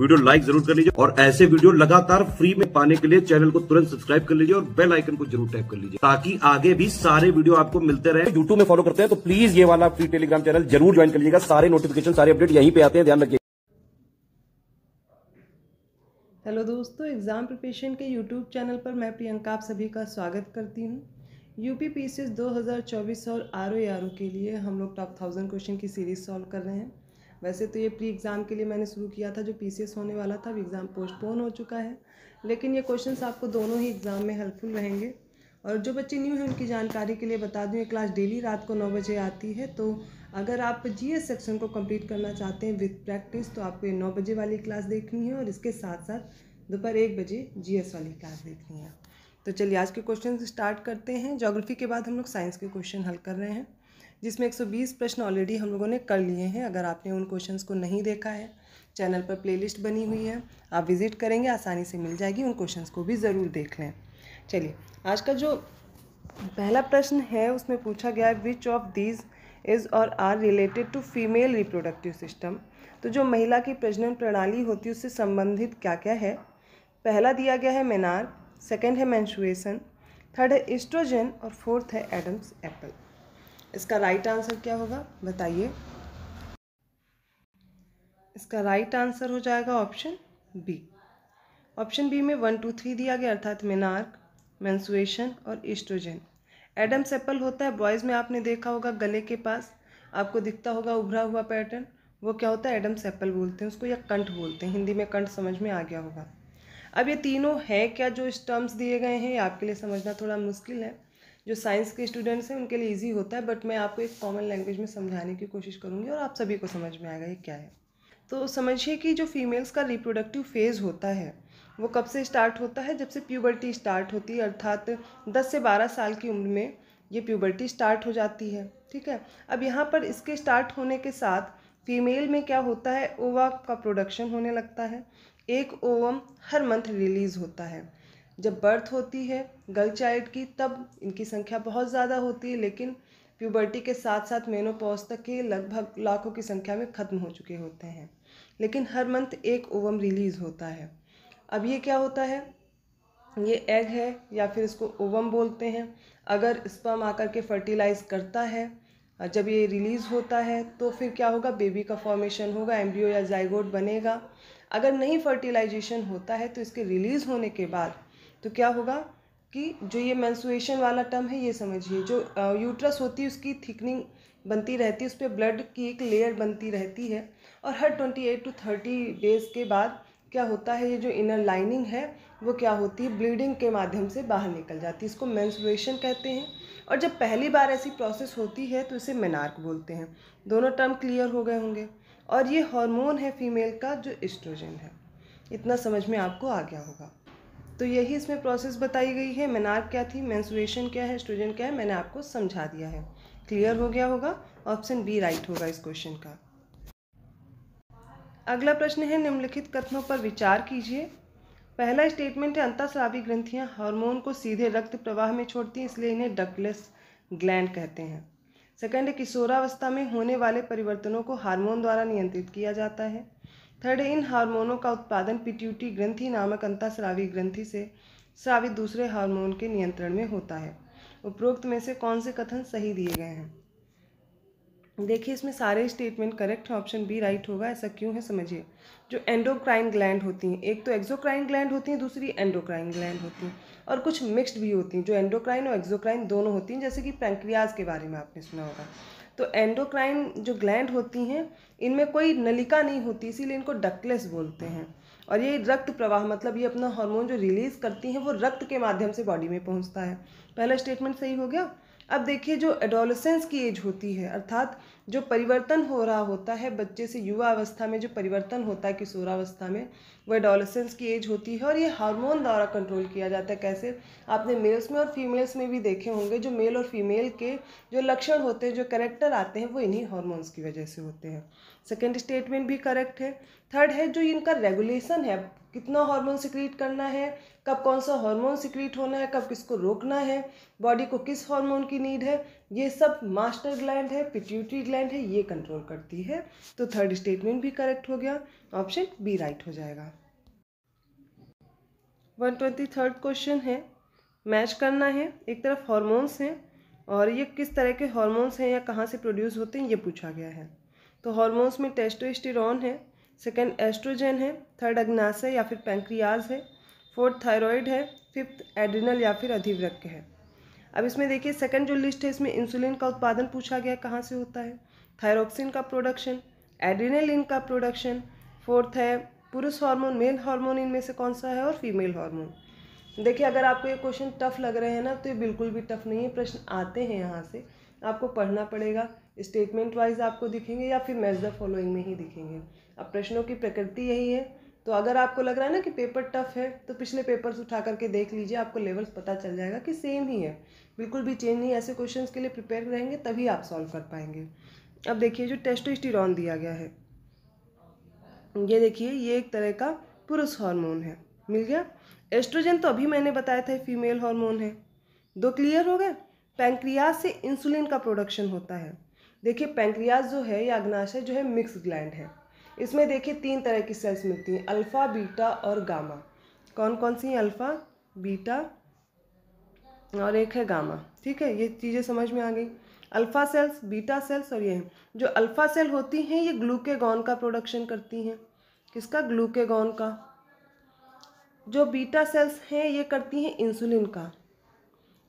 video like जरूर कर लीजिए और ऐसे वीडियो लगातार फ्री में पाने के लिए चैनल को तुरंत सब्सक्राइब कर लीजिए और बेल आइकन को जरूर टैप कर लीजिए ताकि आगे भी सारे वीडियो आपको मिलते रहे यूट्यूब में फॉलो करते हैं तो प्लीज ये वाला फ्री टेलीग्राम चैनल जरूर ज्वाइन कर लीजिएगा सारे नोटिफिकेशन सारे अपडेट यहीं पे आते हैं ध्यान रखिए हेलो दोस्तों एग्जाम प्रिपरेशन के यूट्यूब चैनल पर मैं प्रियंका आप सभी का स्वागत करती हूँ यूपी पीसीएस 2024 और आर ओ के लिए हम लोग टॉप थाउजेंड क्वेश्चन की सीरीज सॉल्व कर रहे हैं वैसे तो ये प्री एग्ज़ाम के लिए मैंने शुरू किया था जो पी होने वाला था अब एग्ज़ाम पोस्टपोन हो चुका है लेकिन ये क्वेश्चंस आपको दोनों ही एग्ज़ाम में हेल्पफुल रहेंगे और जो बच्चे न्यू हैं उनकी जानकारी के लिए बता दूँ ये क्लास डेली रात को नौ बजे आती है तो अगर आप जी सेक्शन को कम्प्लीट करना चाहते हैं विथ प्रैक्टिस तो आपको ये नौ बजे वाली क्लास देखनी है और इसके साथ साथ दोपहर एक बजे जी वाली क्लास देखनी है तो चलिए आज के क्वेश्चन स्टार्ट करते हैं जोग्राफी के बाद हम लोग साइंस के क्वेश्चन हल कर रहे हैं जिसमें 120 प्रश्न ऑलरेडी हम लोगों ने कर लिए हैं अगर आपने उन क्वेश्चंस को नहीं देखा है चैनल पर प्लेलिस्ट बनी हुई है आप विज़िट करेंगे आसानी से मिल जाएगी उन क्वेश्चंस को भी ज़रूर देख लें चलिए आज का जो पहला प्रश्न है उसमें पूछा गया है which of these is or are related to female reproductive system तो जो महिला की प्रजनन प्रणाली होती है उससे संबंधित क्या क्या है पहला दिया गया है मेनार सेकेंड है मैंशुएसन थर्ड है एस्ट्रोजन और फोर्थ है एडम्स एप्पल इसका राइट आंसर क्या होगा बताइए इसका राइट आंसर हो जाएगा ऑप्शन बी ऑप्शन बी में वन टू थ्री दिया गया अर्थात मिनार्क मैंसुएशन और ईस्ट्रोजन एडम सेप्पल होता है बॉयज़ में आपने देखा होगा गले के पास आपको दिखता होगा उभरा हुआ पैटर्न वो क्या होता है एडम सेप्पल बोलते हैं उसको या कंठ बोलते हैं हिंदी में कंठ समझ में आ गया होगा अब ये तीनों हैं क्या जो इस टर्म्स दिए गए हैं ये आपके लिए समझना थोड़ा मुश्किल है जो साइंस के स्टूडेंट्स हैं उनके लिए ईजी होता है बट मैं आपको एक कॉमन लैंग्वेज में समझाने की कोशिश करूँगी और आप सभी को समझ में आएगा ये क्या है तो समझिए कि जो फीमेल्स का रिप्रोडक्टिव फेज़ होता है वो कब से स्टार्ट होता है जब से प्यूबर्टी स्टार्ट होती है अर्थात 10 से 12 साल की उम्र में ये प्यूबर्टी स्टार्ट हो जाती है ठीक है अब यहाँ पर इसके स्टार्ट होने के साथ फीमेल में क्या होता है ओवा का प्रोडक्शन होने लगता है एक ओवम हर मंथ रिलीज़ होता है जब बर्थ होती है गर्ल चाइल्ड की तब इनकी संख्या बहुत ज़्यादा होती है लेकिन प्यूबर्टी के साथ साथ मेनोपॉज तक के लगभग लाखों की संख्या में ख़त्म हो चुके होते हैं लेकिन हर मंथ एक ओवम रिलीज़ होता है अब ये क्या होता है ये एग है या फिर इसको ओवम बोलते हैं अगर स्पर्म आकर के फर्टिलाइज करता है जब ये रिलीज़ होता है तो फिर क्या होगा बेबी का फॉर्मेशन होगा एम्ब्रियो या जाइगोट बनेगा अगर नहीं फर्टिलाइजेशन होता है तो इसके रिलीज़ होने के बाद तो क्या होगा कि जो ये मैंसुएशन वाला टर्म है ये समझिए जो यूट्रस होती है उसकी थिकनिंग बनती रहती है उस पर ब्लड की एक लेयर बनती रहती है और हर twenty eight to thirty days के बाद क्या होता है ये जो इनर लाइनिंग है वो क्या होती है ब्लीडिंग के माध्यम से बाहर निकल जाती है इसको मेंसुरेशन कहते हैं और जब पहली बार ऐसी प्रोसेस होती है तो इसे मेनार्क बोलते हैं दोनों टर्म क्लियर हो गए होंगे और ये हार्मोन है फीमेल का जो एस्ट्रोजन है इतना समझ में आपको आ गया होगा तो यही इसमें प्रोसेस बताई गई है मेनार्क क्या थी मैंसुएशन क्या है स्टूडेंट क्या है मैंने आपको समझा दिया है क्लियर हो गया होगा ऑप्शन बी राइट होगा इस क्वेश्चन का अगला प्रश्न है निम्नलिखित कथनों पर विचार कीजिए पहला स्टेटमेंट है अंतस्रावी ग्रंथियां हार्मोन को सीधे रक्त प्रवाह में छोड़ती हैं इसलिए इन्हें डगलेस ग्लैंड कहते हैं सेकंड है किशोरावस्था में होने वाले परिवर्तनों को हार्मोन द्वारा नियंत्रित किया जाता है थर्ड इन हार्मोनों का उत्पादन पिट्यूटी ग्रंथि नामक अंतःस्रावी ग्रंथि से स्रावित दूसरे हार्मोन के नियंत्रण में होता है उपरोक्त में से कौन से कथन सही दिए गए हैं देखिए इसमें सारे स्टेटमेंट करेक्ट हैं ऑप्शन बी राइट होगा ऐसा क्यों है समझिए जो एंडोक्राइन ग्लैंड होती हैं एक तो एक्जोक्राइन ग्लैंड होती हैं दूसरी एंडोक्राइन ग्लैंड होती हैं और कुछ मिक्स्ड भी होती हैं जो एंडोक्राइन और एक्जोक्राइन दोनों होती हैं जैसे कि पैंक्रियाज के बारे में आपने सुना होगा तो एंडोक्राइन जो ग्लैंड होती हैं इनमें कोई नलिका नहीं होती इसीलिए इनको डकलेस बोलते हैं और ये रक्त प्रवाह मतलब ये अपना हार्मोन जो रिलीज़ करती हैं वो रक्त के माध्यम से बॉडी में पहुंचता है पहला स्टेटमेंट सही हो गया अब देखिए जो एडोलसेंस की एज होती है अर्थात जो परिवर्तन हो रहा होता है बच्चे से युवा अवस्था में जो परिवर्तन होता है किशोरावस्था में वो एडोलसेंस की एज होती है और ये हार्मोन द्वारा कंट्रोल किया जाता है कैसे आपने मेल्स में और फीमेल्स में भी देखे होंगे जो मेल और फीमेल के जो लक्षण होते हैं जो करेक्टर आते हैं वो इन्हीं हॉर्मोन्स की वजह से होते हैं सेकेंड स्टेटमेंट भी करेक्ट है थर्ड है जो इनका रेगुलेशन है कितना हार्मोन सिक्रीट करना है कब कौन सा हार्मोन सिक्रीट होना है कब किसको रोकना है बॉडी को किस हार्मोन की नीड है ये सब मास्टर ग्लैंड है पिट्यूटरी ग्लैंड है ये कंट्रोल करती है तो थर्ड स्टेटमेंट भी करेक्ट हो गया ऑप्शन बी राइट हो जाएगा वन ट्वेंटी थर्ड क्वेश्चन है मैच करना है एक तरफ हॉर्मोन्स हैं और ये किस तरह के हॉर्मोन्स हैं या कहाँ से प्रोड्यूस होते हैं ये पूछा गया है तो हॉर्मोन्स में टेस्टोस्टेरॉन है सेकेंड एस्ट्रोजन है थर्ड अग्नाशय या फिर पैंक्रियाज है फोर्थ थायरॉयड है फिफ्थ एड्रिनल या फिर अधिवृक्क है अब इसमें देखिए सेकंड जो लिस्ट है इसमें इंसुलिन का उत्पादन पूछा गया कहाँ से होता है थायरोक्सिन का प्रोडक्शन एड्रीनलिन का प्रोडक्शन फोर्थ है पुरुष हार्मोन मेल हार्मोन इनमें से कौन सा है और फीमेल हार्मोन देखिए अगर आपको ये क्वेश्चन टफ लग रहे हैं ना तो ये बिल्कुल भी टफ नहीं है प्रश्न आते हैं यहाँ से आपको पढ़ना पड़ेगा स्टेटमेंट वाइज आपको दिखेंगे या फिर मैच द फॉलोइंग में ही दिखेंगे अब प्रश्नों की प्रकृति यही है तो अगर आपको लग रहा है ना कि पेपर टफ है तो पिछले पेपर्स उठा करके देख लीजिए आपको लेवल्स पता चल जाएगा कि सेम ही है बिल्कुल भी चेंज नहीं ऐसे क्वेश्चंस के लिए प्रिपेयर रहेंगे तभी आप सॉल्व कर पाएंगे अब देखिए जो टेस्टोस्टेरोन दिया गया है ये देखिए ये एक तरह का पुरुष हार्मोन है मिल गया एस्ट्रोजन तो अभी मैंने बताया था फीमेल हार्मोन है दो क्लियर हो गए पैंक्रियाज से इंसुलिन का प्रोडक्शन होता है देखिए पैंक्रियाज जो है या अग्नाशय जो है मिक्स ग्लैंड है इसमें देखिए तीन तरह की सेल्स मिलती हैं अल्फ़ा बीटा और गामा कौन कौन सी हैं अल्फ़ा बीटा और एक है गामा ठीक है ये चीज़ें समझ में आ गई अल्फ़ा सेल्स बीटा सेल्स और ये हैं जो अल्फ़ा सेल होती हैं ये ग्लूकेगॉन का प्रोडक्शन करती हैं किसका ग्लूकेगॉन का जो बीटा सेल्स हैं ये करती हैं इंसुलिन का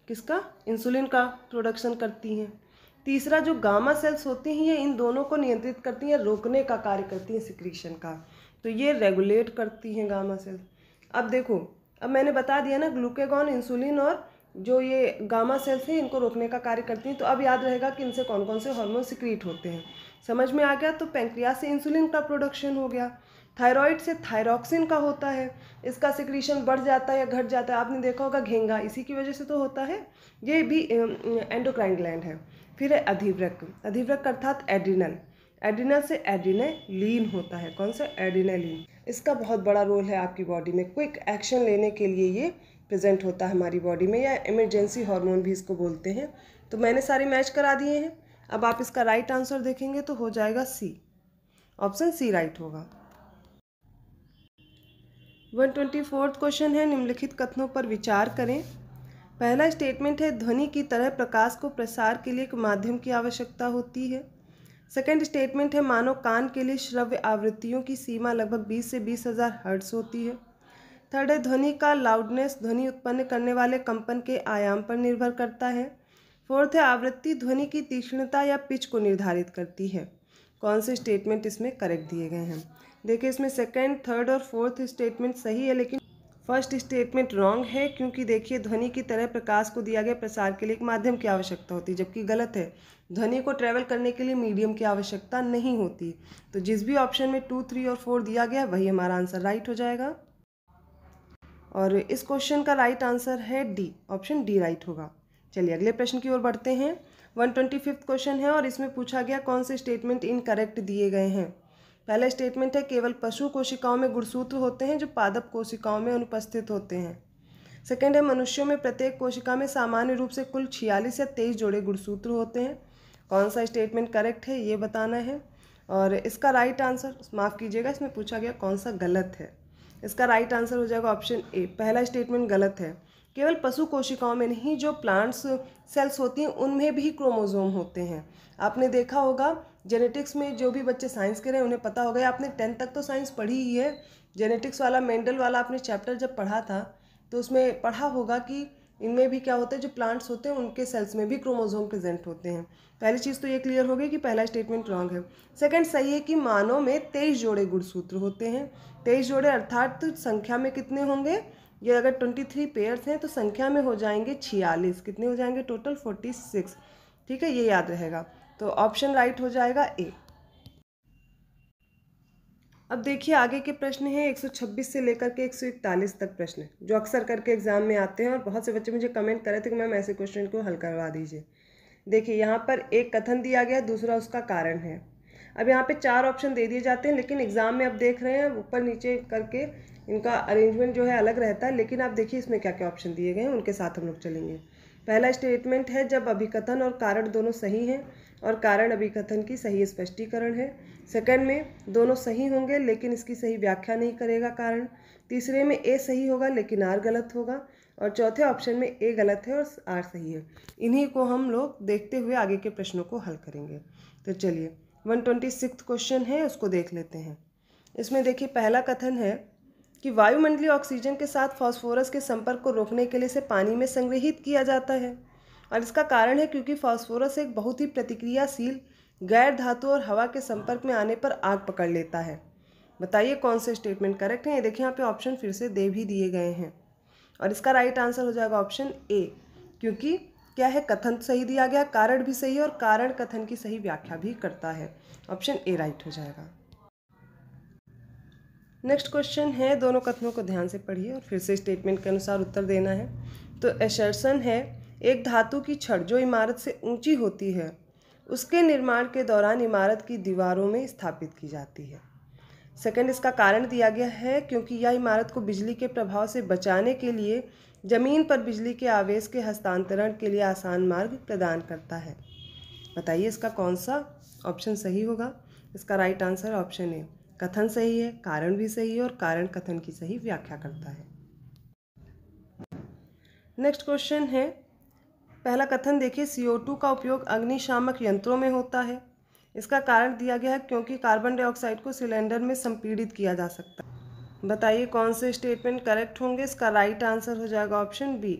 किसका इंसुलिन का प्रोडक्शन करती हैं तीसरा जो गामा सेल्स होती हैं ये इन दोनों को नियंत्रित करती हैं रोकने का कार्य करती हैं सिक्रीशन का तो ये रेगुलेट करती हैं गामा सेल्स अब देखो अब मैंने बता दिया ना ग्लूकेगॉन इंसुलिन और जो ये गामा सेल्स हैं इनको रोकने का कार्य करती हैं तो अब याद रहेगा कि इनसे कौन कौन से हॉर्मोन सिक्रीट होते हैं समझ में आ गया तो पेंक्रिया से इंसुलिन का प्रोडक्शन हो गया थायराइड से थायरॉक्सिन का होता है इसका सिक्रीशन बढ़ जाता है या घट जाता है आपने देखा होगा घेंगा इसी की वजह से तो होता है ये भी एंडोक्राइन ग्लैंड है फिर है अधिवृक अधिवृक अर्थात एडिनल एडिनल से एड्रीनलिन होता है कौन सा एड्रीनलिन इसका बहुत बड़ा रोल है आपकी बॉडी में क्विक एक्शन लेने के लिए ये प्रेजेंट होता है हमारी बॉडी में या इमरजेंसी हार्मोन भी इसको बोलते हैं तो मैंने सारे मैच करा दिए हैं अब आप इसका राइट आंसर देखेंगे तो हो जाएगा सी ऑप्शन सी राइट होगा वन ट्वेंटी फोर्थ क्वेश्चन है निम्नलिखित कथनों पर विचार करें पहला स्टेटमेंट है ध्वनि की तरह प्रकाश को प्रसार के लिए एक माध्यम की आवश्यकता होती है सेकेंड स्टेटमेंट है मानव कान के लिए श्रव्य आवृत्तियों की सीमा लगभग बीस से बीस हज़ार हर्ट्स होती है थर्ड है ध्वनि का लाउडनेस ध्वनि उत्पन्न करने वाले कंपन के आयाम पर निर्भर करता है फोर्थ है आवृत्ति ध्वनि की तीक्ष्णता या पिच को निर्धारित करती है कौन से स्टेटमेंट इसमें करेक्ट दिए गए हैं देखिए इसमें सेकेंड थर्ड और फोर्थ स्टेटमेंट सही है लेकिन फर्स्ट स्टेटमेंट रॉन्ग है क्योंकि देखिए ध्वनि की तरह प्रकाश को दिया गया प्रसार के लिए एक माध्यम की आवश्यकता होती है जबकि गलत है ध्वनि को ट्रैवल करने के लिए मीडियम की आवश्यकता नहीं होती तो जिस भी ऑप्शन में टू थ्री और फोर दिया गया वही हमारा आंसर राइट हो जाएगा और इस क्वेश्चन का राइट आंसर है डी ऑप्शन डी राइट होगा चलिए अगले प्रश्न की ओर बढ़ते हैं वन ट्वेंटी फिफ्थ क्वेश्चन है और इसमें पूछा गया कौन से स्टेटमेंट इनकरेक्ट दिए गए हैं पहला स्टेटमेंट है केवल पशु कोशिकाओं में गुणसूत्र होते हैं जो पादप कोशिकाओं में अनुपस्थित होते हैं सेकेंड है मनुष्यों में प्रत्येक कोशिका में सामान्य रूप से कुल छियालीस या तेईस जोड़े गुणसूत्र होते हैं कौन सा स्टेटमेंट करेक्ट है ये बताना है और इसका राइट आंसर माफ़ कीजिएगा इसमें पूछा गया कौन सा गलत है इसका राइट आंसर हो जाएगा ऑप्शन ए पहला स्टेटमेंट गलत है केवल पशु कोशिकाओं में नहीं जो प्लांट्स सेल्स होती हैं उनमें भी क्रोमोजोम होते हैं आपने देखा होगा जेनेटिक्स में जो भी बच्चे साइंस के रहे हैं उन्हें पता होगा आपने टेंथ तक तो साइंस पढ़ी ही है जेनेटिक्स वाला मेंडल वाला आपने चैप्टर जब पढ़ा था तो उसमें पढ़ा होगा कि इनमें भी क्या होता है जो प्लांट्स होते हैं उनके सेल्स में भी क्रोमोजोम प्रेजेंट होते हैं पहली चीज़ तो ये क्लियर हो गई कि पहला स्टेटमेंट रॉन्ग है सेकंड सही है कि मानव में तेईस जोड़े गुणसूत्र होते हैं तेईस जोड़े अर्थात संख्या में कितने होंगे ये अगर ट्वेंटी थ्री पेयर्स हैं तो संख्या में हो जाएंगे छियालीस कितने हो जाएंगे टोटल फोर्टी सिक्स ठीक है ये याद रहेगा तो ऑप्शन राइट हो जाएगा ए अब देखिए आगे के प्रश्न हैं 126 से लेकर के 141 तक प्रश्न जो अक्सर करके एग्जाम में आते हैं और बहुत से बच्चे मुझे कमेंट कर रहे थे कि मैम ऐसे क्वेश्चन को हल करवा दीजिए देखिए यहाँ पर एक कथन दिया गया दूसरा उसका कारण है अब यहाँ पे चार ऑप्शन दे दिए जाते हैं लेकिन एग्ज़ाम में अब देख रहे हैं ऊपर नीचे करके इनका अरेंजमेंट जो है अलग रहता है लेकिन आप देखिए इसमें क्या क्या ऑप्शन दिए गए हैं उनके साथ हम लोग चलेंगे पहला स्टेटमेंट है जब अभिकथन और कारण दोनों सही हैं और कारण अभिकथन की सही स्पष्टीकरण है सेकंड में दोनों सही होंगे लेकिन इसकी सही व्याख्या नहीं करेगा कारण तीसरे में ए सही होगा लेकिन आर गलत होगा और चौथे ऑप्शन में ए गलत है और आर सही है इन्हीं को हम लोग देखते हुए आगे के प्रश्नों को हल करेंगे तो चलिए वन ट्वेंटी सिक्स क्वेश्चन है उसको देख लेते हैं इसमें देखिए पहला कथन है कि वायुमंडलीय ऑक्सीजन के साथ फास्फोरस के संपर्क को रोकने के लिए इसे पानी में संग्रहित किया जाता है और इसका कारण है क्योंकि फास्फोरस एक बहुत ही प्रतिक्रियाशील गैर धातु और हवा के संपर्क में आने पर आग पकड़ लेता है बताइए कौन से स्टेटमेंट करेक्ट हैं ये देखिए यहाँ पे ऑप्शन फिर से दे भी दिए गए हैं और इसका राइट आंसर हो जाएगा ऑप्शन ए क्योंकि क्या है कथन सही दिया गया कारण भी सही है और कारण कथन की सही व्याख्या भी करता है ऑप्शन ए राइट हो जाएगा नेक्स्ट क्वेश्चन है दोनों कथनों को ध्यान से पढ़िए और फिर से स्टेटमेंट के अनुसार उत्तर देना है तो एशर्सन है एक धातु की छड़ जो इमारत से ऊंची होती है उसके निर्माण के दौरान इमारत की दीवारों में स्थापित की जाती है सेकंड इसका कारण दिया गया है क्योंकि यह इमारत को बिजली के प्रभाव से बचाने के लिए ज़मीन पर बिजली के आवेश के हस्तांतरण के लिए आसान मार्ग प्रदान करता है बताइए इसका कौन सा ऑप्शन सही होगा इसका राइट आंसर ऑप्शन ए कथन सही है कारण भी सही है और कारण कथन की सही व्याख्या करता है नेक्स्ट क्वेश्चन है पहला कथन देखिए टू का उपयोग अग्निशामक यंत्रों में होता है इसका कारण दिया गया है क्योंकि कार्बन डाइऑक्साइड को सिलेंडर में संपीड़ित किया जा सकता है बताइए कौन से स्टेटमेंट करेक्ट होंगे इसका राइट आंसर हो जाएगा ऑप्शन बी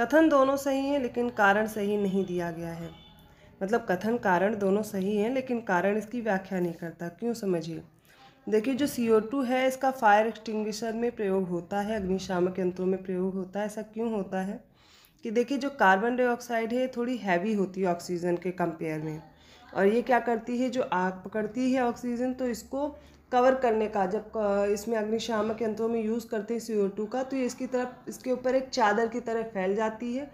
कथन दोनों सही हैं लेकिन कारण सही नहीं दिया गया है मतलब कथन कारण दोनों सही हैं लेकिन कारण इसकी व्याख्या नहीं करता क्यों समझिए देखिए जो सी ओ टू है इसका फायर एक्सटिंग्विशर में प्रयोग होता है अग्निशामक यंत्रों में प्रयोग होता है ऐसा क्यों होता है कि देखिए जो कार्बन डाइऑक्साइड है थोड़ी हैवी होती है ऑक्सीजन के कंपेयर में और ये क्या करती है जो आग पकड़ती है ऑक्सीजन तो इसको कवर करने का जब इसमें अग्निशामक यंत्रों में यूज़ करते हैं सी टू का तो ये इसकी तरफ इसके ऊपर एक चादर की तरह फैल जाती है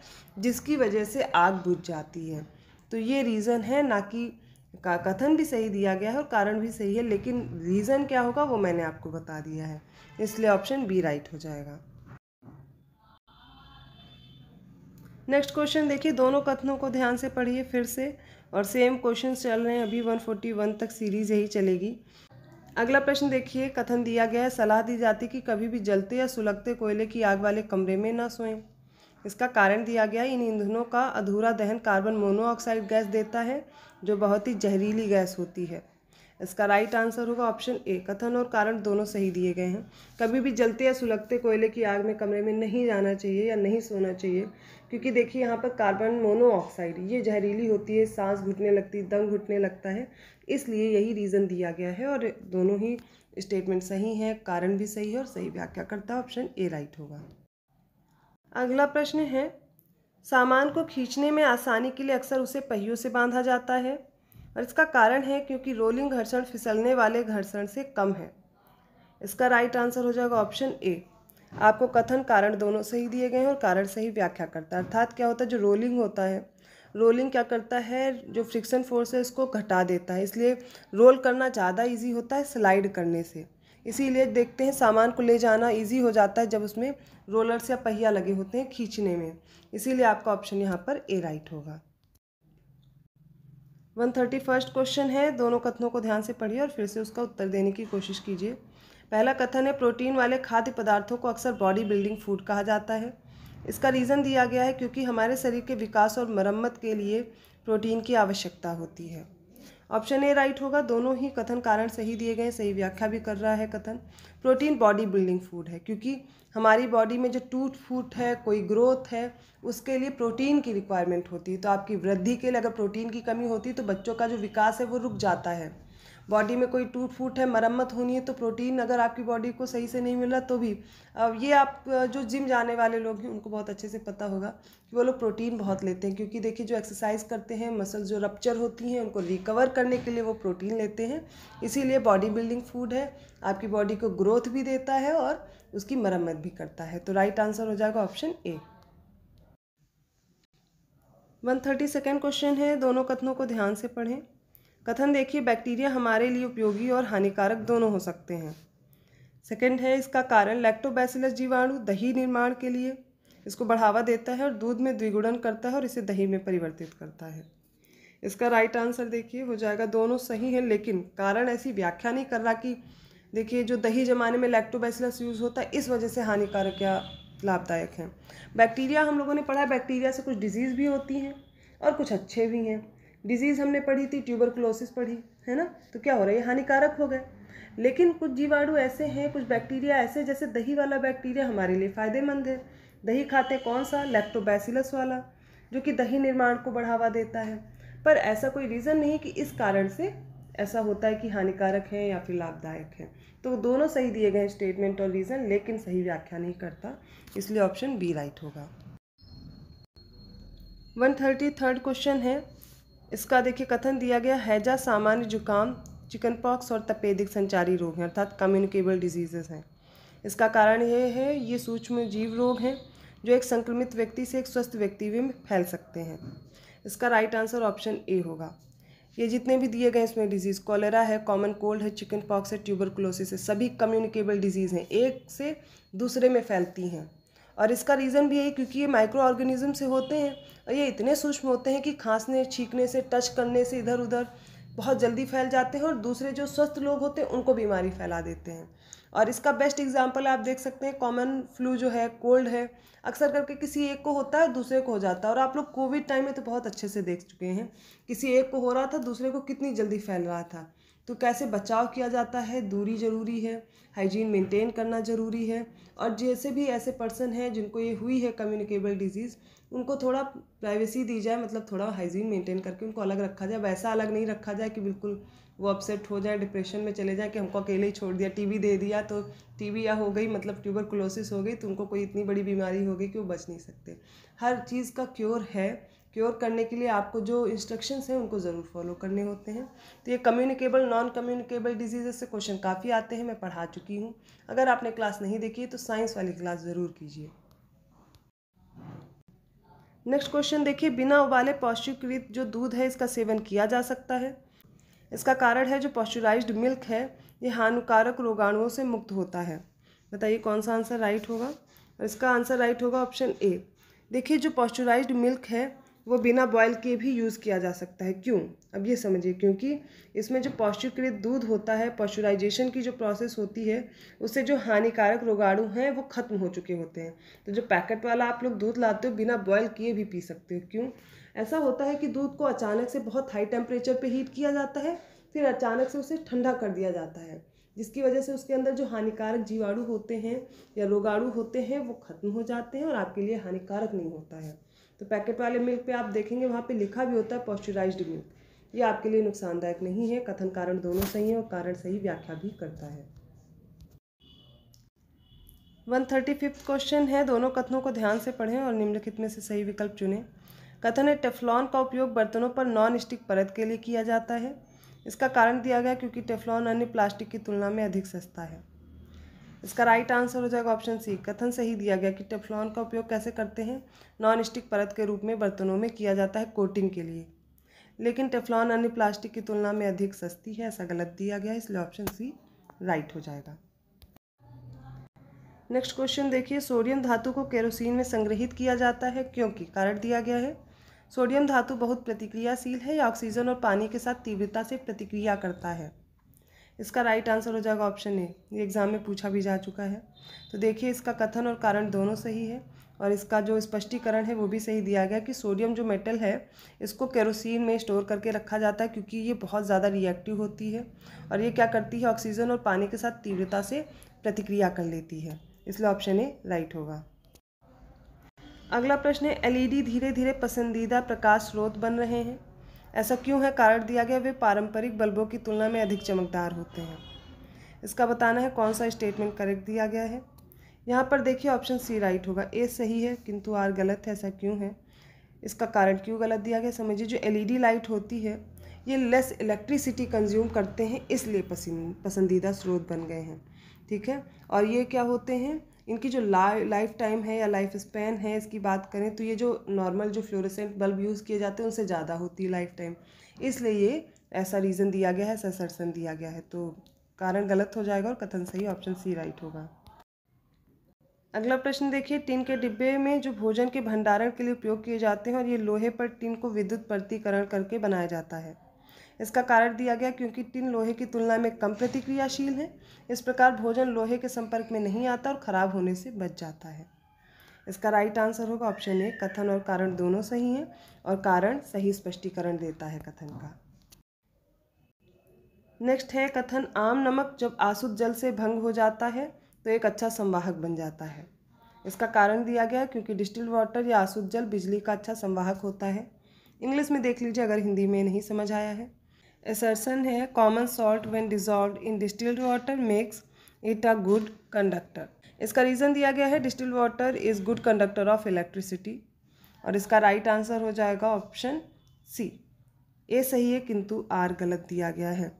जिसकी वजह से आग बुझ जाती है तो ये रीज़न है ना कि का कथन भी सही दिया गया है और कारण भी सही है लेकिन रीज़न क्या होगा वो मैंने आपको बता दिया है इसलिए ऑप्शन बी राइट हो जाएगा नेक्स्ट क्वेश्चन देखिए दोनों कथनों को ध्यान से पढ़िए फिर से और सेम क्वेश्चन चल रहे हैं अभी 141 तक सीरीज यही चलेगी अगला प्रश्न देखिए कथन दिया गया है सलाह दी जाती कि कभी भी जलते या सुलगते कोयले की आग वाले कमरे में ना सोएं इसका कारण दिया गया इन ईंधनों का अधूरा दहन कार्बन मोनोऑक्साइड गैस देता है जो बहुत ही जहरीली गैस होती है इसका राइट आंसर होगा ऑप्शन ए कथन और कारण दोनों सही दिए गए हैं कभी भी जलते या सुलगते कोयले की आग में कमरे में नहीं जाना चाहिए या नहीं सोना चाहिए क्योंकि देखिए यहाँ पर कार्बन मोनोऑक्साइड ये जहरीली होती है सांस घुटने लगती दम घुटने लगता है इसलिए यही रीज़न दिया गया है और दोनों ही स्टेटमेंट सही हैं कारण भी सही है और सही व्याख्या करता ऑप्शन ए राइट होगा अगला प्रश्न है सामान को खींचने में आसानी के लिए अक्सर उसे पहियों से बांधा जाता है और इसका कारण है क्योंकि रोलिंग घर्षण फिसलने वाले घर्षण से कम है इसका राइट आंसर हो जाएगा ऑप्शन ए आपको कथन कारण दोनों सही दिए गए हैं और कारण सही व्याख्या करता है अर्थात क्या होता है जो रोलिंग होता है रोलिंग क्या करता है जो फ्रिक्शन फोर्स है उसको घटा देता है इसलिए रोल करना ज़्यादा ईजी होता है स्लाइड करने से इसीलिए देखते हैं सामान को ले जाना इजी हो जाता है जब उसमें रोलर्स या पहिया लगे होते हैं खींचने में इसीलिए आपका ऑप्शन यहाँ पर ए राइट होगा वन थर्टी फर्स्ट क्वेश्चन है दोनों कथनों को ध्यान से पढ़िए और फिर से उसका उत्तर देने की कोशिश कीजिए पहला कथन है प्रोटीन वाले खाद्य पदार्थों को अक्सर बॉडी बिल्डिंग फूड कहा जाता है इसका रीज़न दिया गया है क्योंकि हमारे शरीर के विकास और मरम्मत के लिए प्रोटीन की आवश्यकता होती है ऑप्शन ए राइट होगा दोनों ही कथन कारण सही दिए गए सही व्याख्या भी कर रहा है कथन प्रोटीन बॉडी बिल्डिंग फूड है क्योंकि हमारी बॉडी में जो टूट फूट है कोई ग्रोथ है उसके लिए प्रोटीन की रिक्वायरमेंट होती है तो आपकी वृद्धि के लिए अगर प्रोटीन की कमी होती है तो बच्चों का जो विकास है वो रुक जाता है बॉडी में कोई टूट फूट है मरम्मत होनी है तो प्रोटीन अगर आपकी बॉडी को सही से नहीं मिल रहा तो भी ये आप जो जिम जाने वाले लोग हैं उनको बहुत अच्छे से पता होगा कि वो लोग प्रोटीन बहुत लेते हैं क्योंकि देखिए जो एक्सरसाइज करते हैं मसल जो रप्चर होती हैं उनको रिकवर करने के लिए वो प्रोटीन लेते हैं इसीलिए बॉडी बिल्डिंग फूड है आपकी बॉडी को ग्रोथ भी देता है और उसकी मरम्मत भी करता है तो राइट आंसर हो जाएगा option A one thirty second question है दोनों कथनों को ध्यान से पढ़ें कथन देखिए बैक्टीरिया हमारे लिए उपयोगी और हानिकारक दोनों हो सकते हैं सेकंड है इसका कारण लैक्टोबैसिलस जीवाणु दही निर्माण के लिए इसको बढ़ावा देता है और दूध में द्विगुणन करता है और इसे दही में परिवर्तित करता है इसका राइट आंसर देखिए हो जाएगा दोनों सही है लेकिन कारण ऐसी व्याख्या नहीं कर रहा कि देखिए जो दही जमाने में लैक्टोबैसिलस यूज़ होता है इस वजह से हानिकारक या लाभदायक है बैक्टीरिया हम लोगों ने पढ़ा है बैक्टीरिया से कुछ डिजीज़ भी होती हैं और कुछ अच्छे भी हैं डिजीज़ हमने पढ़ी थी ट्यूबरकुलोसिस पढ़ी है ना तो क्या हो रहा है हानिकारक हो गए लेकिन कुछ जीवाणु ऐसे हैं कुछ बैक्टीरिया ऐसे जैसे दही वाला बैक्टीरिया हमारे लिए फ़ायदेमंद है दही खाते कौन सा लैक्टोबैसिलस वाला जो कि दही निर्माण को बढ़ावा देता है पर ऐसा कोई रीज़न नहीं कि इस कारण से ऐसा होता है कि हानिकारक है या फिर लाभदायक है तो दोनों सही दिए गए स्टेटमेंट और रीज़न लेकिन सही व्याख्या नहीं करता इसलिए ऑप्शन बी राइट होगा वन थर्टी थर्ड क्वेश्चन है इसका देखिए कथन दिया गया हैजा सामान्य जुकाम चिकन पॉक्स और तपेदिक संचारी रोग हैं अर्थात कम्युनिकेबल डिजीजेज हैं इसका कारण यह है ये सूक्ष्म जीव रोग हैं जो एक संक्रमित व्यक्ति से एक स्वस्थ व्यक्ति में फैल सकते हैं इसका राइट आंसर ऑप्शन ए होगा ये जितने भी दिए गए इसमें डिजीज़ कॉलेरा है कॉमन कोल्ड है चिकन पॉक्स है ट्यूबर क्लोसिस है सभी कम्युनिकेबल डिजीज़ हैं एक से दूसरे में फैलती हैं और इसका रीज़न भी है क्योंकि ये माइक्रो ऑर्गेनिज्म से होते हैं और ये इतने सूक्ष्म होते हैं कि खांसने छींकने से टच करने से इधर उधर बहुत जल्दी फैल जाते हैं और दूसरे जो स्वस्थ लोग होते हैं उनको बीमारी फैला देते हैं और इसका बेस्ट एग्जाम्पल आप देख सकते हैं कॉमन फ्लू जो है कोल्ड है अक्सर करके किसी एक को होता है दूसरे को हो जाता है और आप लोग कोविड टाइम में तो बहुत अच्छे से देख चुके हैं किसी एक को हो रहा था दूसरे को कितनी जल्दी फैल रहा था तो कैसे बचाव किया जाता है दूरी ज़रूरी है हाइजीन मेंटेन करना ज़रूरी है और जैसे भी ऐसे पर्सन हैं जिनको ये हुई है कम्युनिकेबल डिजीज़ उनको थोड़ा प्राइवेसी दी जाए मतलब थोड़ा हाइजीन मेंटेन करके उनको अलग रखा जाए वैसा अलग नहीं रखा जाए कि बिल्कुल वो अपसेट हो जाए डिप्रेशन में चले जाए कि हमको अकेले ही छोड़ दिया टीबी दे दिया तो टीबी या हो गई मतलब ट्यूबर क्लोसिस हो गई तो उनको कोई इतनी बड़ी बीमारी हो गई कि वो बच नहीं सकते हर चीज़ का क्योर है क्योर करने के लिए आपको जो इंस्ट्रक्शंस हैं उनको ज़रूर फॉलो करने होते हैं तो ये कम्युनिकेबल नॉन कम्युनिकेबल डिजीज़ से क्वेश्चन काफ़ी आते हैं मैं पढ़ा चुकी हूँ अगर आपने क्लास नहीं देखी है तो साइंस वाली क्लास ज़रूर कीजिए नेक्स्ट क्वेश्चन देखिए बिना उबाले पौष्टिकविद जो दूध है इसका सेवन किया जा सकता है इसका कारण है जो पॉस्चुराइज मिल्क है ये हानिकारक रोगाणुओं से मुक्त होता है बताइए कौन सा आंसर राइट होगा इसका आंसर राइट होगा ऑप्शन ए देखिए जो पॉस्चुराइज मिल्क है वो बिना बॉयल किए भी यूज़ किया जा सकता है क्यों अब ये समझिए क्योंकि इसमें जो पौष्टिकृत दूध होता है पॉस्चुराइजेशन की जो प्रोसेस होती है उससे जो हानिकारक रोगाणु हैं वो ख़त्म हो चुके होते हैं तो जो पैकेट वाला आप लोग दूध लाते हो बिना बॉयल किए भी पी सकते हो क्यों ऐसा होता है कि दूध को अचानक से बहुत हाई टेम्परेचर पर हीट किया जाता है फिर अचानक से उसे ठंडा कर दिया जाता है जिसकी वजह से उसके अंदर जो हानिकारक जीवाणु होते हैं या रोगाणु होते हैं वो ख़त्म हो जाते हैं और आपके लिए हानिकारक नहीं होता है तो पैकेट वाले मिल्क पे आप देखेंगे वहाँ पे लिखा भी होता है पॉस्चराइज मिल्क ये आपके लिए नुकसानदायक नहीं है कथन कारण दोनों सही है और कारण सही व्याख्या भी करता है वन थर्टी फिफ्थ क्वेश्चन है दोनों कथनों को ध्यान से पढ़ें और निम्नलिखित में से सही विकल्प चुनें कथन है टेफ्लॉन का उपयोग बर्तनों पर नॉन स्टिक परत के लिए किया जाता है इसका कारण दिया गया क्योंकि टेफ्लॉन अन्य प्लास्टिक की तुलना में अधिक सस्ता है इसका राइट आंसर हो जाएगा ऑप्शन सी कथन सही दिया गया कि टेफ्लॉन का उपयोग कैसे करते हैं नॉन स्टिक परत के रूप में बर्तनों में किया जाता है कोटिंग के लिए लेकिन टेफ्लॉन अन्य प्लास्टिक की तुलना में अधिक सस्ती है ऐसा गलत दिया गया इसलिए ऑप्शन सी राइट हो जाएगा नेक्स्ट क्वेश्चन देखिए सोडियम धातु को केरोसिन में संग्रहित किया जाता है क्योंकि कारण दिया गया है सोडियम धातु बहुत प्रतिक्रियाशील है या ऑक्सीजन और पानी के साथ तीव्रता से प्रतिक्रिया करता है इसका राइट आंसर हो जाएगा ऑप्शन ए ये एग्ज़ाम में पूछा भी जा चुका है तो देखिए इसका कथन और कारण दोनों सही है और इसका जो स्पष्टीकरण है वो भी सही दिया गया कि सोडियम जो मेटल है इसको केरोसिन में स्टोर करके रखा जाता है क्योंकि ये बहुत ज़्यादा रिएक्टिव होती है और ये क्या करती है ऑक्सीजन और पानी के साथ तीव्रता से प्रतिक्रिया कर लेती है इसलिए ऑप्शन ए राइट होगा अगला प्रश्न है एलईडी e धीरे धीरे पसंदीदा प्रकाश स्रोत बन रहे हैं ऐसा क्यों है कारण दिया गया वे पारंपरिक बल्बों की तुलना में अधिक चमकदार होते हैं इसका बताना है कौन सा स्टेटमेंट करेक्ट दिया गया है यहाँ पर देखिए ऑप्शन सी राइट होगा ए सही है किंतु आर गलत है ऐसा क्यों है इसका कारण क्यों गलत दिया गया समझिए जो एलईडी लाइट e होती है ये लेस इलेक्ट्रिसिटी कंज्यूम करते हैं इसलिए पसंदीदा स्रोत बन गए हैं ठीक है और ये क्या होते हैं इनकी जो ला लाइफ टाइम है या लाइफ स्पैन है इसकी बात करें तो ये जो नॉर्मल जो फ्लोरेसेंट बल्ब यूज़ किए जाते हैं उनसे ज़्यादा होती है लाइफ टाइम इसलिए ये ऐसा रीज़न दिया गया है ऐसा सरसन दिया गया है तो कारण गलत हो जाएगा और कथन सही ऑप्शन सी राइट होगा अगला प्रश्न देखिए टिन के डिब्बे में जो भोजन के भंडारण के लिए उपयोग किए जाते हैं और ये लोहे पर टिन को विद्युत प्रतिकरण करके बनाया जाता है इसका कारण दिया गया क्योंकि टिन लोहे की तुलना में कम प्रतिक्रियाशील है इस प्रकार भोजन लोहे के संपर्क में नहीं आता और ख़राब होने से बच जाता है इसका राइट आंसर होगा ऑप्शन ए कथन और कारण दोनों सही हैं और कारण सही स्पष्टीकरण देता है कथन का नेक्स्ट है कथन आम नमक जब आसुद जल से भंग हो जाता है तो एक अच्छा संवाहक बन जाता है इसका कारण दिया गया क्योंकि डिस्टिल वाटर या आसुद जल बिजली का अच्छा संवाहक होता है इंग्लिश में देख लीजिए अगर हिंदी में नहीं समझ आया है एसर्सन है common salt when dissolve in distilled water makes it a good conductor इसका रीज़न दिया गया है distilled water is good conductor of electricity और इसका राइट आंसर हो जाएगा ऑप्शन सी ए सही है किंतु आर गलत दिया गया है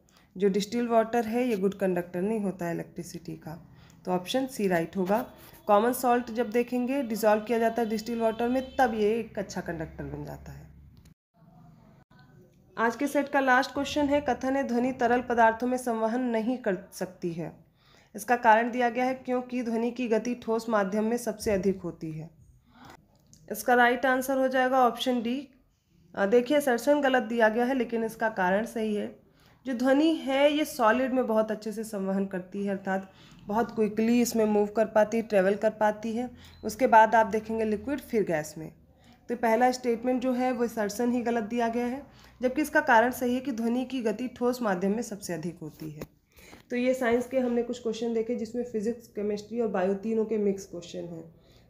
जो डिस्टिल वाटर है ये गुड कंडक्टर नहीं होता है इलेक्ट्रिसिटी का तो ऑप्शन सी राइट होगा कॉमन सॉल्ट जब देखेंगे डिजॉल्व किया जाता है डिस्टिल वाटर में तब ये एक अच्छा कंडक्टर बन जाता है आज के सेट का लास्ट क्वेश्चन है कथन है ध्वनि तरल पदार्थों में संवहन नहीं कर सकती है इसका कारण दिया गया है क्योंकि ध्वनि की गति ठोस माध्यम में सबसे अधिक होती है इसका राइट आंसर हो जाएगा ऑप्शन डी देखिए सरसन गलत दिया गया है लेकिन इसका कारण सही है जो ध्वनि है ये सॉलिड में बहुत अच्छे से संवहन करती है अर्थात बहुत क्विकली इसमें मूव कर पाती है ट्रेवल कर पाती है उसके बाद आप देखेंगे लिक्विड फिर गैस में तो पहला स्टेटमेंट जो है वो सरसन ही गलत दिया गया है जबकि इसका कारण सही है कि ध्वनि की गति ठोस माध्यम में सबसे अधिक होती है तो ये साइंस के हमने कुछ क्वेश्चन देखे जिसमें फिजिक्स केमिस्ट्री और बायो तीनों के मिक्स क्वेश्चन हैं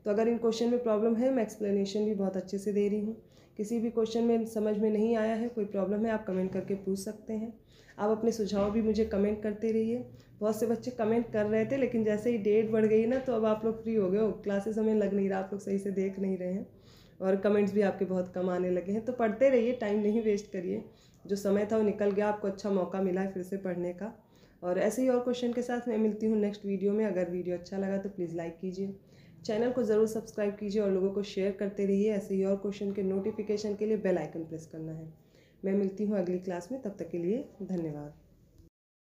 तो अगर इन क्वेश्चन में प्रॉब्लम है मैं एक्सप्लेनेशन भी बहुत अच्छे से दे रही हूँ किसी भी क्वेश्चन में समझ में नहीं आया है कोई प्रॉब्लम है आप कमेंट करके पूछ सकते हैं आप अपने सुझाव भी मुझे कमेंट करते रहिए बहुत से बच्चे कमेंट कर रहे थे लेकिन जैसे ही डेट बढ़ गई ना तो अब आप लोग फ्री हो गए हो क्लासेस हमें लग नहीं रहा आप लोग सही से देख नहीं रहे हैं और कमेंट्स भी आपके बहुत कम आने लगे हैं तो पढ़ते रहिए टाइम नहीं वेस्ट करिए जो समय था वो निकल गया आपको अच्छा मौका मिला है फिर से पढ़ने का और ऐसे ही और क्वेश्चन के साथ मैं मिलती हूँ नेक्स्ट वीडियो में अगर वीडियो अच्छा लगा तो प्लीज़ लाइक कीजिए चैनल को ज़रूर सब्सक्राइब कीजिए और लोगों को शेयर करते रहिए ऐसे ही और क्वेश्चन के नोटिफिकेशन के लिए बेल आइकन प्रेस करना है मैं मिलती हूँ अगली क्लास में तब तक के लिए धन्यवाद